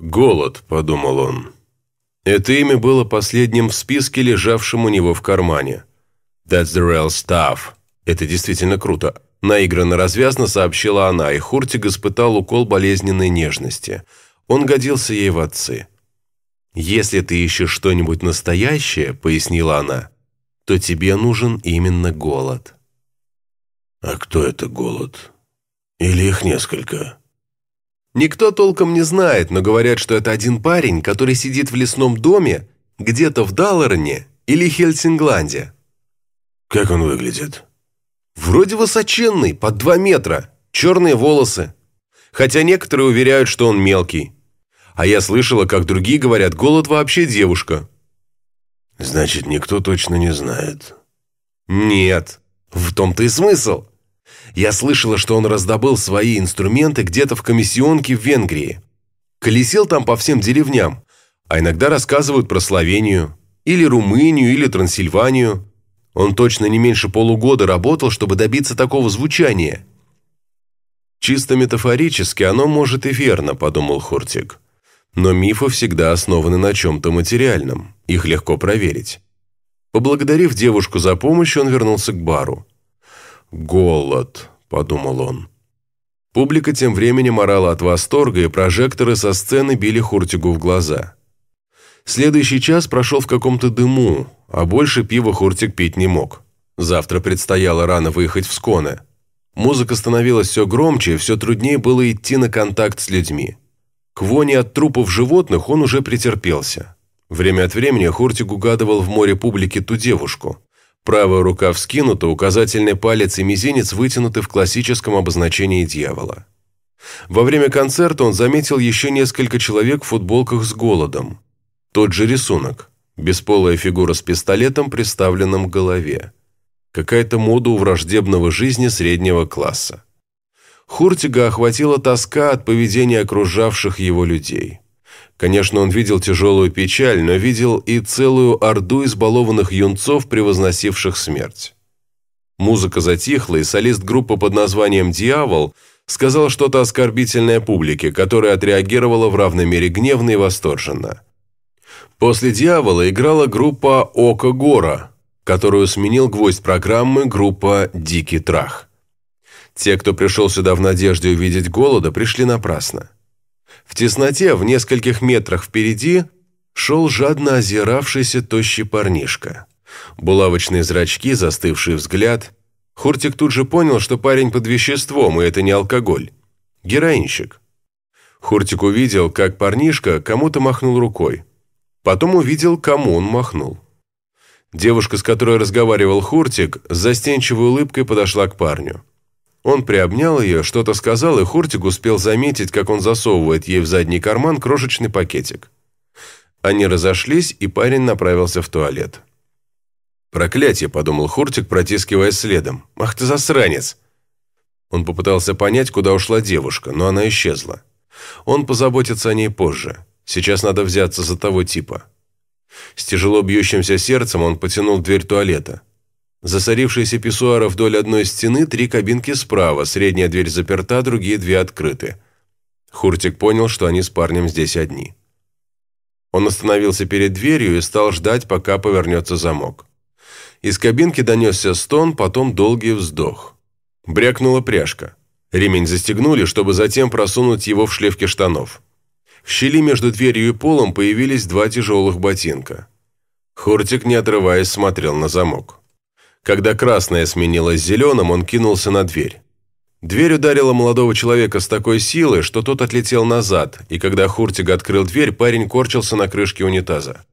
«Голод», – подумал он. Это имя было последним в списке, лежавшем у него в кармане. «That's the real stuff». Это действительно круто. Наигранно развязно сообщила она, и Хуртик испытал укол болезненной нежности. Он годился ей в отцы. «Если ты ищешь что-нибудь настоящее», – пояснила она, – «то тебе нужен именно голод». «А кто это голод? Или их несколько?» Никто толком не знает, но говорят, что это один парень, который сидит в лесном доме где-то в Далларне или Хельсингланде. Как он выглядит? Вроде высоченный, под 2 метра, черные волосы. Хотя некоторые уверяют, что он мелкий. А я слышала, как другие говорят, голод вообще девушка. Значит, никто точно не знает. Нет, в том-то и смысл. Я слышала, что он раздобыл свои инструменты где-то в комиссионке в Венгрии. Колесил там по всем деревням, а иногда рассказывают про Словению, или Румынию, или Трансильванию. Он точно не меньше полугода работал, чтобы добиться такого звучания. Чисто метафорически оно может и верно, подумал Хуртик. Но мифы всегда основаны на чем-то материальном, их легко проверить. Поблагодарив девушку за помощь, он вернулся к бару. «Голод», – подумал он. Публика тем временем орала от восторга, и прожекторы со сцены били Хуртигу в глаза. Следующий час прошел в каком-то дыму, а больше пива Хуртик пить не мог. Завтра предстояло рано выехать в Сконе. Музыка становилась все громче, и все труднее было идти на контакт с людьми. К воне от трупов животных он уже претерпелся. Время от времени Хуртик угадывал в море публики ту девушку. Правая рука вскинута, указательный палец и мизинец вытянуты в классическом обозначении дьявола. Во время концерта он заметил еще несколько человек в футболках с голодом. Тот же рисунок. Бесполая фигура с пистолетом, приставленным к голове. Какая-то мода у враждебного жизни среднего класса. Хуртига охватила тоска от поведения окружавших его людей. Конечно, он видел тяжелую печаль, но видел и целую орду избалованных юнцов, превозносивших смерть. Музыка затихла, и солист группы под названием «Дьявол» сказал что-то оскорбительное публике, которая отреагировала в равной мере гневно и восторженно. После «Дьявола» играла группа «Око Гора», которую сменил гвоздь программы группа «Дикий Трах». Те, кто пришел сюда в надежде увидеть голода, пришли напрасно. В тесноте, в нескольких метрах впереди, шел жадно озиравшийся тощий парнишка. Булавочные зрачки, застывший взгляд. Хуртик тут же понял, что парень под веществом, и это не алкоголь. Героинщик. Хуртик увидел, как парнишка кому-то махнул рукой. Потом увидел, кому он махнул. Девушка, с которой разговаривал Хуртик, с застенчивой улыбкой подошла к парню. Он приобнял ее, что-то сказал, и Хортик успел заметить, как он засовывает ей в задний карман крошечный пакетик. Они разошлись, и парень направился в туалет. «Проклятие», – подумал Хортик, протискиваясь следом. «Ах ты засранец!» Он попытался понять, куда ушла девушка, но она исчезла. Он позаботится о ней позже. Сейчас надо взяться за того типа. С тяжело бьющимся сердцем он потянул дверь туалета. Засорившиеся писсуары вдоль одной стены, три кабинки справа, средняя дверь заперта, другие две открыты. Хуртик понял, что они с парнем здесь одни. Он остановился перед дверью и стал ждать, пока повернется замок. Из кабинки донесся стон, потом долгий вздох. Брякнула пряжка. Ремень застегнули, чтобы затем просунуть его в шлевки штанов. В щели между дверью и полом появились два тяжелых ботинка. Хуртик, не отрываясь, смотрел на замок. Когда красное сменилось зеленым, он кинулся на дверь. Дверь ударила молодого человека с такой силой, что тот отлетел назад, и когда Хуртик открыл дверь, парень корчился на крышке унитаза.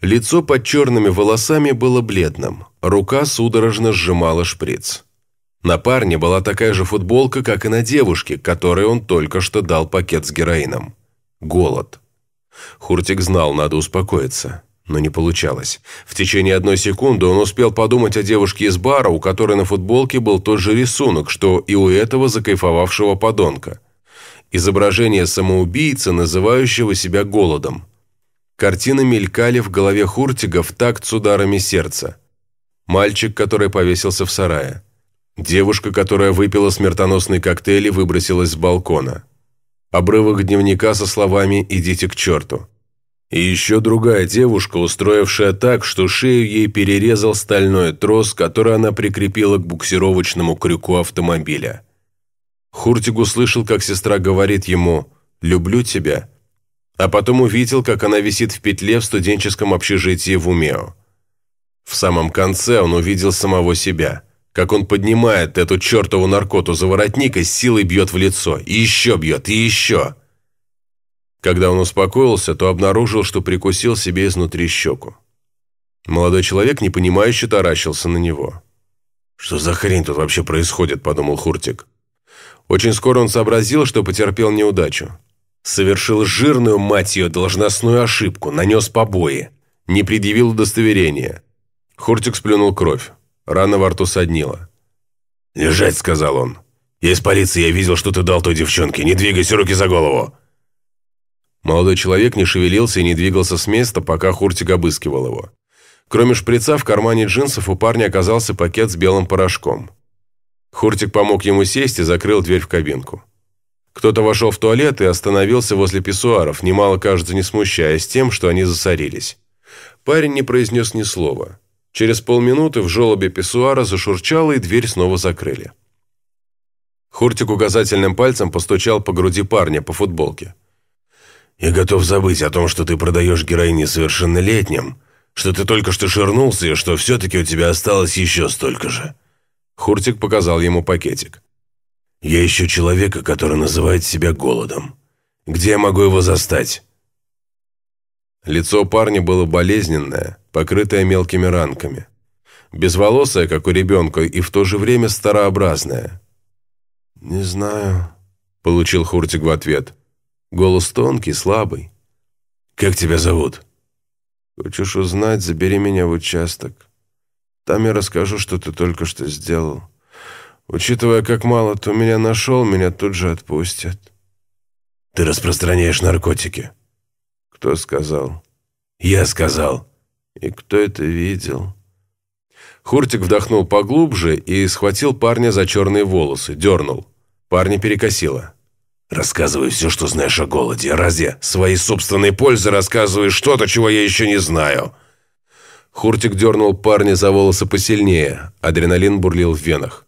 Лицо под черными волосами было бледным, рука судорожно сжимала шприц. На парне была такая же футболка, как и на девушке, которой он только что дал пакет с героином. Голод. Хуртик знал, надо успокоиться но не получалось. В течение одной секунды он успел подумать о девушке из бара, у которой на футболке был тот же рисунок, что и у этого закайфовавшего подонка. Изображение самоубийцы, называющего себя голодом. Картины мелькали в голове Хуртига в такт с ударами сердца. Мальчик, который повесился в сарае. Девушка, которая выпила смертоносный коктейль и выбросилась с балкона. Обрывок дневника со словами «Идите к черту». И еще другая девушка, устроившая так, что шею ей перерезал стальной трос, который она прикрепила к буксировочному крюку автомобиля. Хуртик услышал, как сестра говорит ему «люблю тебя», а потом увидел, как она висит в петле в студенческом общежитии в Умео. В самом конце он увидел самого себя, как он поднимает эту чертову наркоту за воротник и с силой бьет в лицо, и еще бьет, и еще – когда он успокоился, то обнаружил, что прикусил себе изнутри щеку. Молодой человек не понимающе таращился на него. «Что за хрень тут вообще происходит?» – подумал Хуртик. Очень скоро он сообразил, что потерпел неудачу. Совершил жирную, мать ее, должностную ошибку, нанес побои. Не предъявил удостоверения. Хуртик сплюнул кровь. Рана во рту соднила. «Лежать», – сказал он. «Я из полиции, я видел, что ты дал той девчонке. Не двигайся, руки за голову!» Молодой человек не шевелился и не двигался с места, пока Хуртик обыскивал его. Кроме шприца, в кармане джинсов у парня оказался пакет с белым порошком. Хуртик помог ему сесть и закрыл дверь в кабинку. Кто-то вошел в туалет и остановился возле писсуаров, немало, кажется, не смущаясь тем, что они засорились. Парень не произнес ни слова. Через полминуты в желобе писсуара зашурчало, и дверь снова закрыли. Хуртик указательным пальцем постучал по груди парня по футболке. Я готов забыть о том, что ты продаешь героинь несовершеннолетним, что ты только что ширнулся и что все-таки у тебя осталось еще столько же». Хуртик показал ему пакетик. «Я ищу человека, который называет себя голодом. Где я могу его застать?» Лицо парня было болезненное, покрытое мелкими ранками. Безволосое, как у ребенка, и в то же время старообразное. «Не знаю», – получил Хуртик в ответ – Голос тонкий, слабый. «Как тебя зовут?» «Хочешь узнать, забери меня в участок. Там я расскажу, что ты только что сделал. Учитывая, как мало ты меня нашел, меня тут же отпустят». «Ты распространяешь наркотики». «Кто сказал?» «Я сказал». «И кто это видел?» Хортик вдохнул поглубже и схватил парня за черные волосы, дернул. Парня перекосило. Рассказывай все, что знаешь о голоде. разве своей собственной пользы рассказывай что-то, чего я еще не знаю. Хуртик дернул парня за волосы посильнее. Адреналин бурлил в венах.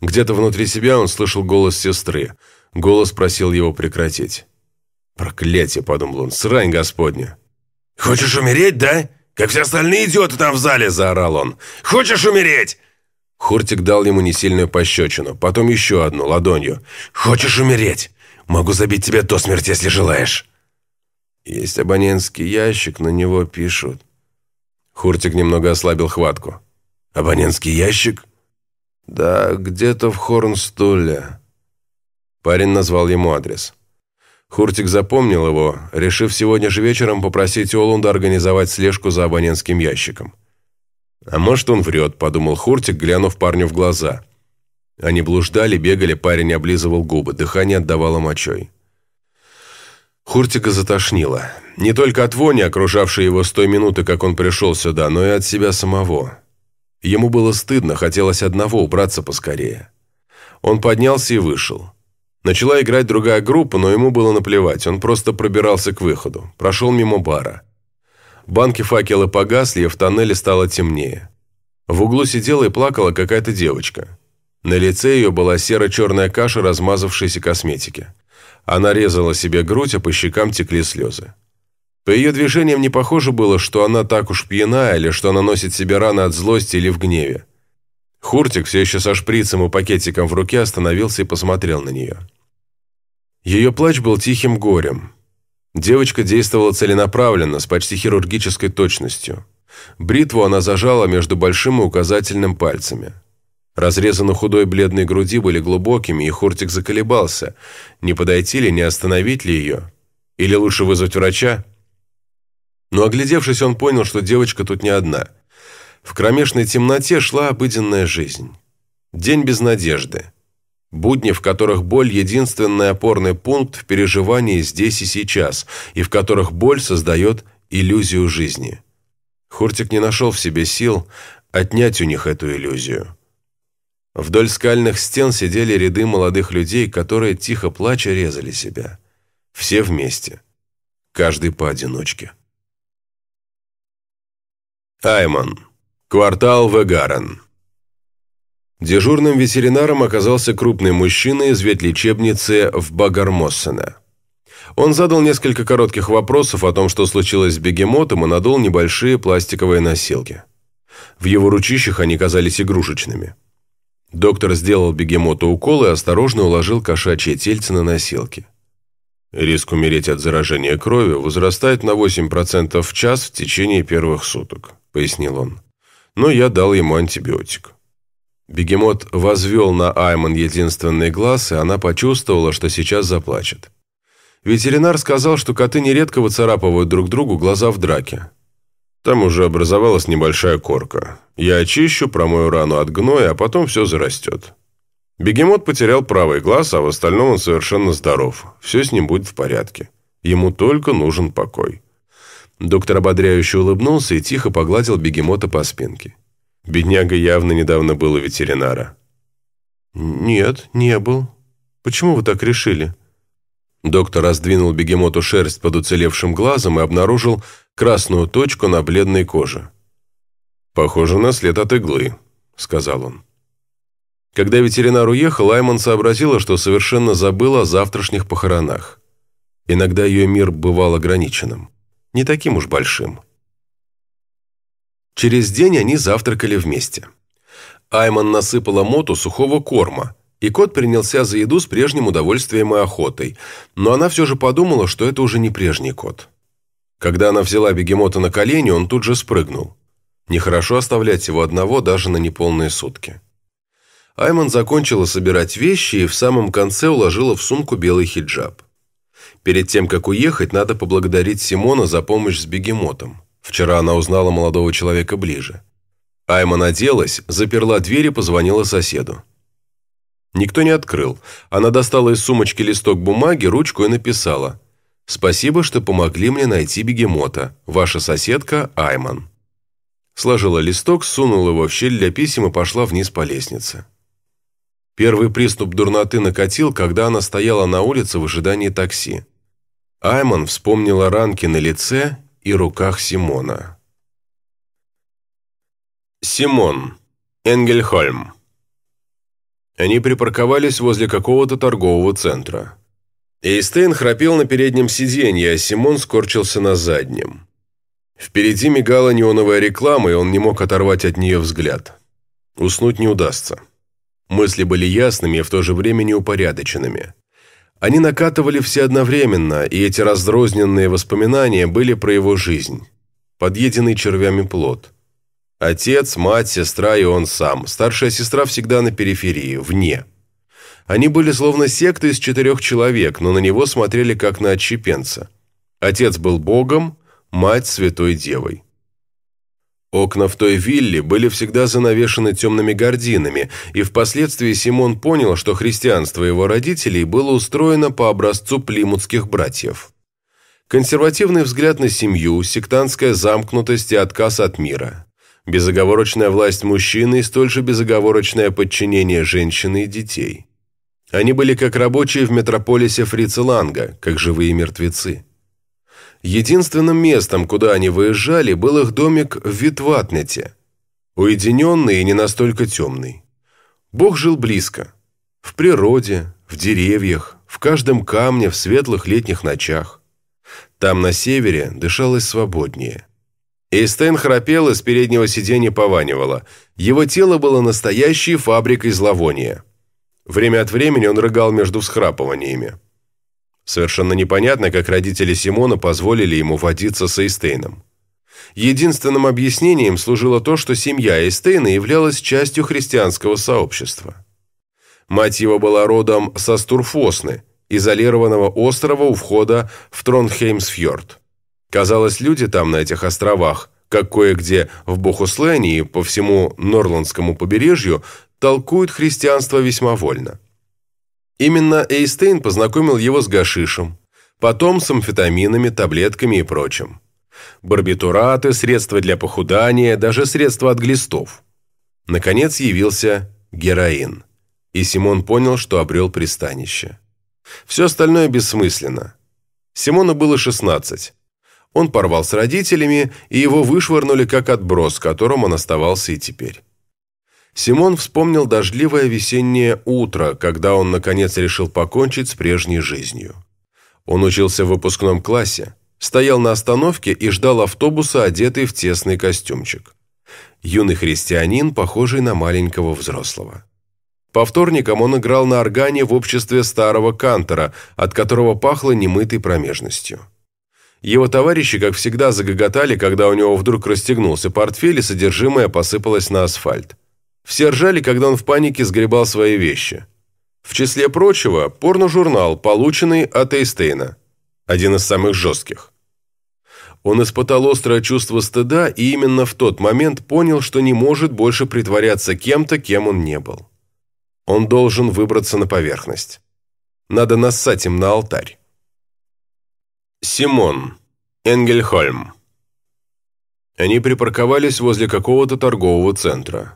Где-то внутри себя он слышал голос сестры. Голос просил его прекратить. «Проклятие!» – подумал он. «Срань господня!» «Хочешь умереть, да? Как все остальные идиоты там в зале!» – заорал он. «Хочешь умереть?» Хуртик дал ему несильную пощечину, потом еще одну, ладонью. «Хочешь умереть? Могу забить тебя до смерти, если желаешь». «Есть абонентский ящик, на него пишут». Хуртик немного ослабил хватку. «Абонентский ящик?» «Да, где-то в Хорнстуле». Парень назвал ему адрес. Хуртик запомнил его, решив сегодня же вечером попросить Олунда организовать слежку за абонентским ящиком. «А может, он врет», – подумал Хуртик, глянув парню в глаза. Они блуждали, бегали, парень облизывал губы, дыхание отдавало мочой. Хуртика затошнило. Не только от вони, окружавшей его с той минуты, как он пришел сюда, но и от себя самого. Ему было стыдно, хотелось одного убраться поскорее. Он поднялся и вышел. Начала играть другая группа, но ему было наплевать, он просто пробирался к выходу, прошел мимо бара. Банки факелы погасли, и в тоннеле стало темнее. В углу сидела и плакала какая-то девочка. На лице ее была серо-черная каша размазавшейся косметики. Она резала себе грудь, а по щекам текли слезы. По ее движениям не похоже было, что она так уж пьяна или что она носит себе раны от злости или в гневе. Хуртик, все еще со шприцем и пакетиком в руке, остановился и посмотрел на нее. Ее плач был тихим горем. Девочка действовала целенаправленно, с почти хирургической точностью. Бритву она зажала между большим и указательным пальцами – Разрезы на худой бледной груди были глубокими, и Хортик заколебался. Не подойти ли, не остановить ли ее? Или лучше вызвать врача? Но оглядевшись, он понял, что девочка тут не одна. В кромешной темноте шла обыденная жизнь. День без надежды. Будни, в которых боль – единственный опорный пункт в переживании здесь и сейчас, и в которых боль создает иллюзию жизни. Хортик не нашел в себе сил отнять у них эту иллюзию. Вдоль скальных стен сидели ряды молодых людей, которые, тихо плача, резали себя. Все вместе. Каждый поодиночке. Айман. Квартал Вегарен. Дежурным ветеринаром оказался крупный мужчина из ветлечебницы в Багармоссена. Он задал несколько коротких вопросов о том, что случилось с бегемотом, и надул небольшие пластиковые носилки. В его ручищах они казались игрушечными. Доктор сделал бегемоту укол и осторожно уложил кошачье тельце на носилки. Риск умереть от заражения крови возрастает на 8% в час в течение первых суток, пояснил он. Но я дал ему антибиотик. Бегемот возвел на Айман единственный глаз, и она почувствовала, что сейчас заплачет. Ветеринар сказал, что коты нередко выцарапывают друг другу глаза в драке. Там уже образовалась небольшая корка. Я очищу, промою рану от гноя, а потом все зарастет. Бегемот потерял правый глаз, а в остальном он совершенно здоров. Все с ним будет в порядке. Ему только нужен покой. Доктор ободряюще улыбнулся и тихо погладил бегемота по спинке. Бедняга явно недавно был у ветеринара. «Нет, не был. Почему вы так решили?» Доктор раздвинул бегемоту шерсть под уцелевшим глазом и обнаружил красную точку на бледной коже. «Похоже на след от иглы», – сказал он. Когда ветеринар уехал, Айман сообразила, что совершенно забыла о завтрашних похоронах. Иногда ее мир бывал ограниченным, не таким уж большим. Через день они завтракали вместе. Айман насыпала Моту сухого корма, и кот принялся за еду с прежним удовольствием и охотой, но она все же подумала, что это уже не прежний кот. Когда она взяла бегемота на колени, он тут же спрыгнул. Нехорошо оставлять его одного даже на неполные сутки. Айман закончила собирать вещи и в самом конце уложила в сумку белый хиджаб. Перед тем, как уехать, надо поблагодарить Симона за помощь с бегемотом. Вчера она узнала молодого человека ближе. Айман оделась, заперла дверь и позвонила соседу. Никто не открыл. Она достала из сумочки листок бумаги, ручку и написала. «Спасибо, что помогли мне найти бегемота. Ваша соседка Айман». Сложила листок, сунула его в щель для писем и пошла вниз по лестнице. Первый приступ дурноты накатил, когда она стояла на улице в ожидании такси. Айман вспомнила ранки на лице и руках Симона. Симон. Энгельхольм. Они припарковались возле какого-то торгового центра. Эйстейн храпел на переднем сиденье, а Симон скорчился на заднем. Впереди мигала неоновая реклама, и он не мог оторвать от нее взгляд. Уснуть не удастся. Мысли были ясными и а в то же время неупорядоченными. Они накатывали все одновременно, и эти раздрозненные воспоминания были про его жизнь. Подъеденный червями плод – Отец, мать, сестра и он сам. Старшая сестра всегда на периферии, вне. Они были словно секта из четырех человек, но на него смотрели как на отщепенца. Отец был богом, мать – святой девой. Окна в той вилле были всегда занавешены темными гардинами, и впоследствии Симон понял, что христианство его родителей было устроено по образцу плимутских братьев. Консервативный взгляд на семью, сектантская замкнутость и отказ от мира безоговорочная власть мужчины и столь же безоговорочное подчинение женщины и детей. Они были как рабочие в метрополисе Фрицеланга, как живые мертвецы. Единственным местом, куда они выезжали, был их домик в Витватнете, уединенный и не настолько темный. Бог жил близко, в природе, в деревьях, в каждом камне в светлых летних ночах. Там, на севере, дышалось свободнее – Эйстен храпел и с переднего сиденья пованивало. Его тело было настоящей фабрикой зловония. Время от времени он рыгал между всхрапываниями. Совершенно непонятно, как родители Симона позволили ему водиться с Эйстейном. Единственным объяснением служило то, что семья Эйстейна являлась частью христианского сообщества. Мать его была родом со Стурфосны, изолированного острова у входа в Тронхеймсфьорд. Казалось, люди там, на этих островах, как кое-где в Бухуслене и по всему Норландскому побережью, толкуют христианство весьма вольно. Именно Эйстейн познакомил его с гашишем, потом с амфетаминами, таблетками и прочим. Барбитураты, средства для похудания, даже средства от глистов. Наконец явился героин. И Симон понял, что обрел пристанище. Все остальное бессмысленно. Симону было 16. Он порвал с родителями, и его вышвырнули как отброс, которым он оставался и теперь. Симон вспомнил дождливое весеннее утро, когда он, наконец, решил покончить с прежней жизнью. Он учился в выпускном классе, стоял на остановке и ждал автобуса, одетый в тесный костюмчик. Юный христианин, похожий на маленького взрослого. По вторникам он играл на органе в обществе старого кантора, от которого пахло немытой промежностью. Его товарищи, как всегда, загоготали, когда у него вдруг расстегнулся портфель, и содержимое посыпалось на асфальт. Все ржали, когда он в панике сгребал свои вещи. В числе прочего, порно-журнал, полученный от Эйстейна. Один из самых жестких. Он испытал острое чувство стыда и именно в тот момент понял, что не может больше притворяться кем-то, кем он не был. Он должен выбраться на поверхность. Надо нассать им на алтарь. Симон. Энгельхольм. Они припарковались возле какого-то торгового центра.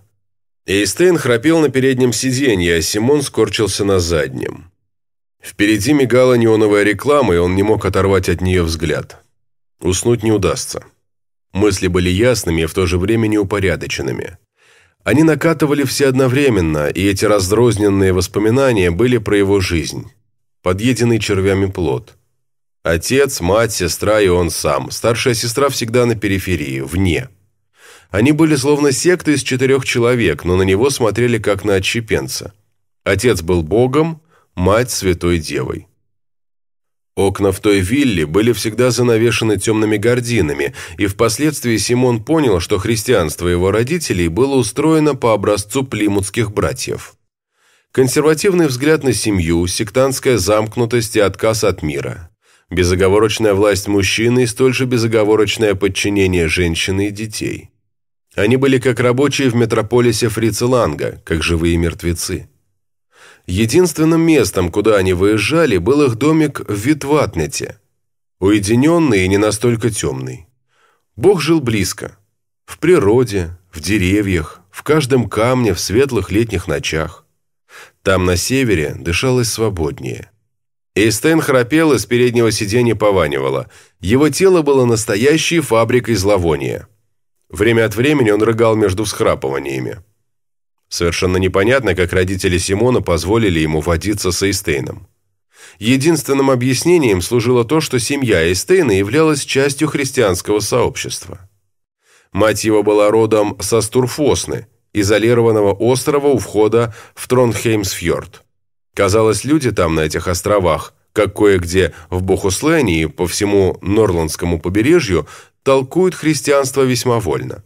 Эйстейн храпел на переднем сиденье, а Симон скорчился на заднем. Впереди мигала неоновая реклама, и он не мог оторвать от нее взгляд. Уснуть не удастся. Мысли были ясными и а в то же время неупорядоченными. Они накатывали все одновременно, и эти раздрозненные воспоминания были про его жизнь. Подъеденный червями плод – Отец, мать, сестра и он сам. Старшая сестра всегда на периферии, вне. Они были словно секта из четырех человек, но на него смотрели как на отщепенца. Отец был богом, мать – святой девой. Окна в той вилле были всегда занавешены темными гардинами, и впоследствии Симон понял, что христианство его родителей было устроено по образцу плимутских братьев. Консервативный взгляд на семью, сектантская замкнутость и отказ от мира безоговорочная власть мужчины и столь же безоговорочное подчинение женщины и детей. Они были как рабочие в метрополисе Фрицеланга, как живые мертвецы. Единственным местом, куда они выезжали, был их домик в Витватнете, уединенный и не настолько темный. Бог жил близко, в природе, в деревьях, в каждом камне в светлых летних ночах. Там, на севере, дышалось свободнее – Эйстен храпел и с переднего сиденья пованивало. Его тело было настоящей фабрикой зловония. Время от времени он рыгал между всхрапываниями. Совершенно непонятно, как родители Симона позволили ему водиться с Эйстейном. Единственным объяснением служило то, что семья Эйстейна являлась частью христианского сообщества. Мать его была родом со Стурфосны, изолированного острова у входа в Тронхеймсфьорд. Казалось, люди там, на этих островах, как кое-где в Бухуслене и по всему Норландскому побережью, толкуют христианство весьма вольно.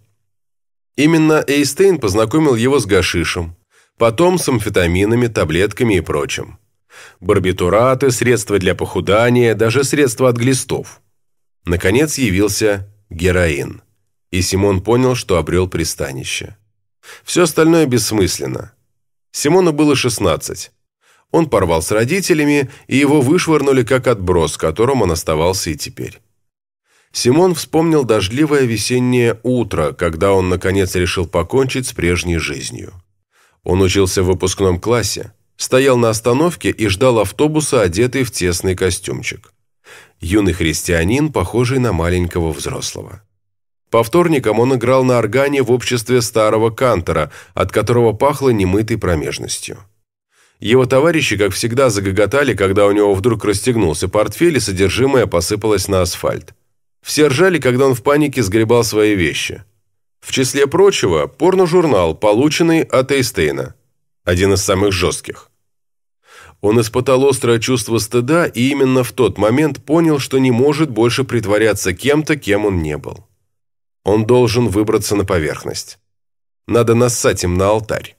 Именно Эйстейн познакомил его с гашишем, потом с амфетаминами, таблетками и прочим. Барбитураты, средства для похудания, даже средства от глистов. Наконец явился героин. И Симон понял, что обрел пристанище. Все остальное бессмысленно. Симону было 16. Он порвал с родителями, и его вышвырнули как отброс, которым он оставался и теперь. Симон вспомнил дождливое весеннее утро, когда он, наконец, решил покончить с прежней жизнью. Он учился в выпускном классе, стоял на остановке и ждал автобуса, одетый в тесный костюмчик. Юный христианин, похожий на маленького взрослого. По вторникам он играл на органе в обществе старого кантора, от которого пахло немытой промежностью. Его товарищи, как всегда, загоготали, когда у него вдруг расстегнулся портфель, и содержимое посыпалось на асфальт. Все ржали, когда он в панике сгребал свои вещи. В числе прочего, порно-журнал, полученный от Эйстейна. Один из самых жестких. Он испытал острое чувство стыда и именно в тот момент понял, что не может больше притворяться кем-то, кем он не был. Он должен выбраться на поверхность. Надо нассать им на алтарь.